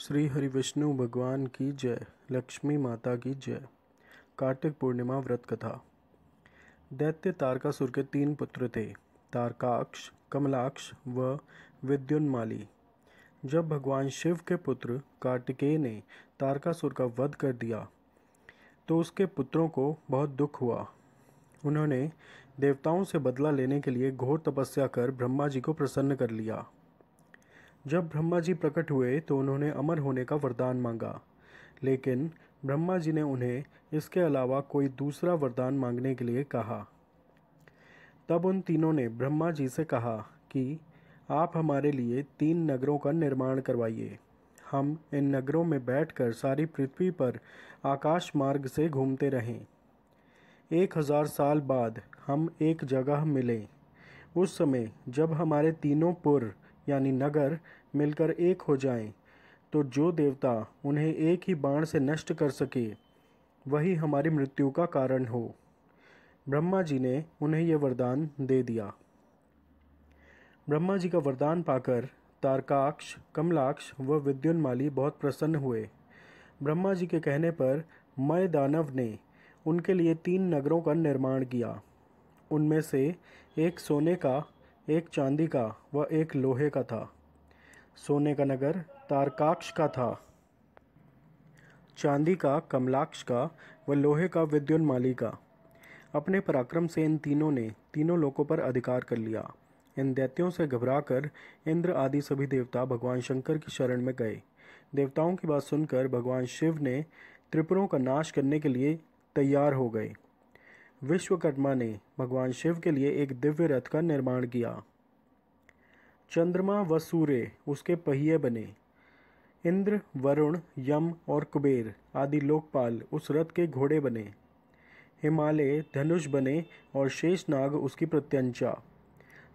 श्री हरि विष्णु भगवान की जय लक्ष्मी माता की जय कार्तिक पूर्णिमा व्रत कथा दैत्य तारकासुर के तीन पुत्र थे तारकाक्ष कमलाक्ष व विद्युन्माली जब भगवान शिव के पुत्र कार्तिकेय ने तारकासुर का वध कर दिया तो उसके पुत्रों को बहुत दुख हुआ उन्होंने देवताओं से बदला लेने के लिए घोर तपस्या कर ब्रह्मा जी को प्रसन्न कर लिया जब ब्रह्मा जी प्रकट हुए तो उन्होंने अमर होने का वरदान मांगा लेकिन ब्रह्मा जी ने उन्हें इसके अलावा कोई दूसरा वरदान मांगने के लिए कहा तब उन तीनों ने ब्रह्मा जी से कहा कि आप हमारे लिए तीन नगरों का निर्माण करवाइए हम इन नगरों में बैठकर सारी पृथ्वी पर आकाश मार्ग से घूमते रहें एक हज़ार साल बाद हम एक जगह मिले उस समय जब हमारे तीनों पुर यानी नगर मिलकर एक हो जाएं, तो जो देवता उन्हें एक ही बाण से नष्ट कर सके वही हमारी मृत्यु का कारण हो ब्रह्मा जी ने उन्हें यह वरदान दे दिया ब्रह्मा जी का वरदान पाकर तारकाक्ष कमलाक्ष व विद्युन्माली बहुत प्रसन्न हुए ब्रह्मा जी के कहने पर मय दानव ने उनके लिए तीन नगरों का निर्माण किया उनमें से एक सोने का एक चांदी का व एक लोहे का था सोने का नगर तारकाक्ष का था चांदी का कमलाक्ष का व लोहे का विद्युन्माली का अपने पराक्रम से इन तीनों ने तीनों लोकों पर अधिकार कर लिया इन दैत्यों से घबराकर इंद्र आदि सभी देवता भगवान शंकर की शरण में गए देवताओं की बात सुनकर भगवान शिव ने त्रिपुरों का नाश करने के लिए तैयार हो गए विश्वकर्मा ने भगवान शिव के लिए एक दिव्य रथ का निर्माण किया चंद्रमा व सूर्य उसके पहिए बने इंद्र वरुण यम और कुबेर आदि लोकपाल उस रथ के घोड़े बने हिमालय धनुष बने और शेष नाग उसकी प्रत्यंचा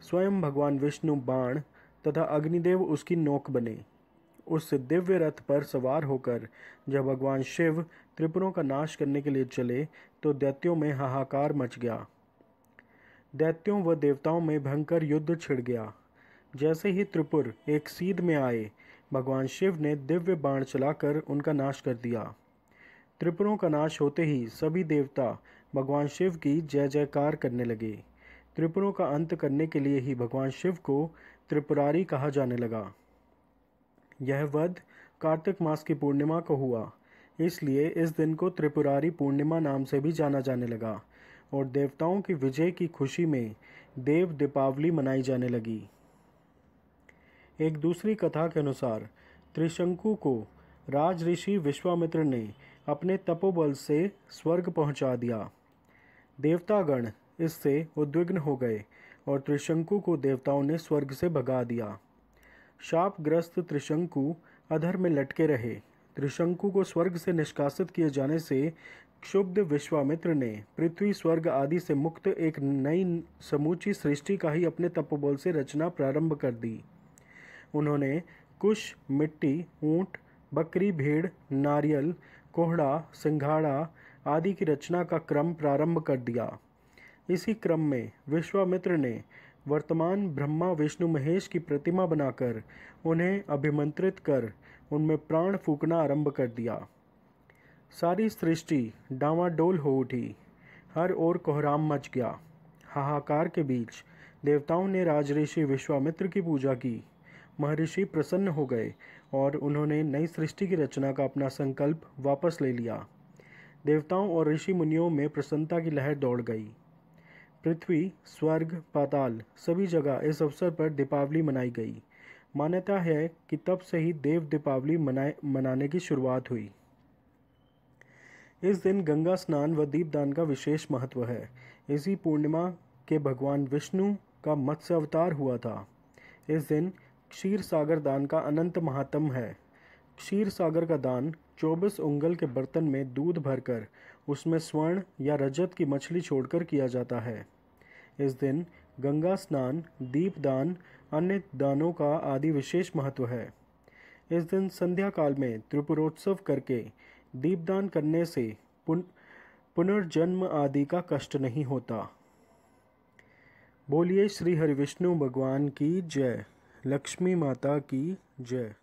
स्वयं भगवान विष्णु बाण तथा अग्निदेव उसकी नोक बने उस दिव्य रथ पर सवार होकर जब भगवान शिव त्रिपुरों का नाश करने के लिए चले तो दैत्यों में हाहाकार मच गया दैत्यों व देवताओं में भयंकर युद्ध छिड़ गया जैसे ही त्रिपुर एक सीध में आए भगवान शिव ने दिव्य बाण चलाकर उनका नाश कर दिया त्रिपुरों का नाश होते ही सभी देवता भगवान शिव की जय जयकार करने लगे त्रिपुरों का अंत करने के लिए ही भगवान शिव को त्रिपुरारी कहा जाने लगा यह वध कार्तिक मास की पूर्णिमा को हुआ इसलिए इस दिन को त्रिपुरारी पूर्णिमा नाम से भी जाना जाने लगा और देवताओं की विजय की खुशी में देव दीपावली मनाई जाने लगी एक दूसरी कथा के अनुसार त्रिशंकु को राज ऋषि विश्वामित्र ने अपने तपोबल से स्वर्ग पहुंचा दिया देवतागण इससे उद्विग्न हो गए और त्रिशंकु को देवताओं ने स्वर्ग से भगा दिया शापग्रस्त त्रिशंकु अधर में लटके रहे त्रिशंकु को स्वर्ग से निष्कासित किए जाने से क्षुब्ध विश्वामित्र ने पृथ्वी स्वर्ग आदि से मुक्त एक नई समूची सृष्टि का ही अपने तपोबल से रचना प्रारंभ कर दी उन्होंने कुश मिट्टी ऊंट बकरी भेड़ नारियल कोहड़ा सिंघाड़ा आदि की रचना का क्रम प्रारंभ कर दिया इसी क्रम में विश्वामित्र ने वर्तमान ब्रह्मा विष्णु महेश की प्रतिमा बनाकर उन्हें अभिमंत्रित कर उनमें प्राण फूकना आरंभ कर दिया सारी सृष्टि डावाडोल हो उठी हर ओर कोहराम मच गया हाहाकार के बीच देवताओं ने राजऋषि विश्वामित्र की पूजा की महर्षि प्रसन्न हो गए और उन्होंने नई सृष्टि की रचना का अपना संकल्प वापस ले लिया देवताओं और ऋषि मुनियों में प्रसन्नता की लहर दौड़ गई पृथ्वी स्वर्ग पाताल सभी जगह इस अवसर पर दीपावली मनाई गई मान्यता है कि तब से ही देव दीपावली मनाए मनाने की शुरुआत हुई इस दिन गंगा स्नान व दीपदान का विशेष महत्व है इसी पूर्णिमा के भगवान विष्णु का मत्स्य अवतार हुआ था इस दिन क्षीर सागर दान का अनंत महात्म है क्षीर सागर का दान 24 उंगल के बर्तन में दूध भरकर उसमें स्वर्ण या रजत की मछली छोड़कर किया जाता है इस दिन गंगा स्नान दीपदान अन्य दानों का आदि विशेष महत्व है इस दिन संध्या काल में त्रिपुरोत्सव करके दीपदान करने से पुन पुनर्जन्म आदि का कष्ट नहीं होता बोलिए श्री हरिविष्णु भगवान की जय लक्ष्मी माता की जय